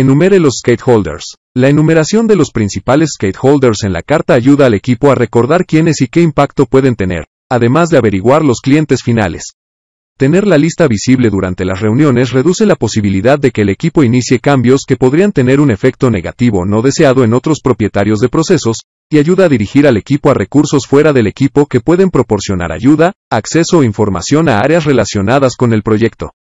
Enumere los skateholders. La enumeración de los principales skateholders en la carta ayuda al equipo a recordar quiénes y qué impacto pueden tener, además de averiguar los clientes finales. Tener la lista visible durante las reuniones reduce la posibilidad de que el equipo inicie cambios que podrían tener un efecto negativo no deseado en otros propietarios de procesos, y ayuda a dirigir al equipo a recursos fuera del equipo que pueden proporcionar ayuda, acceso o información a áreas relacionadas con el proyecto.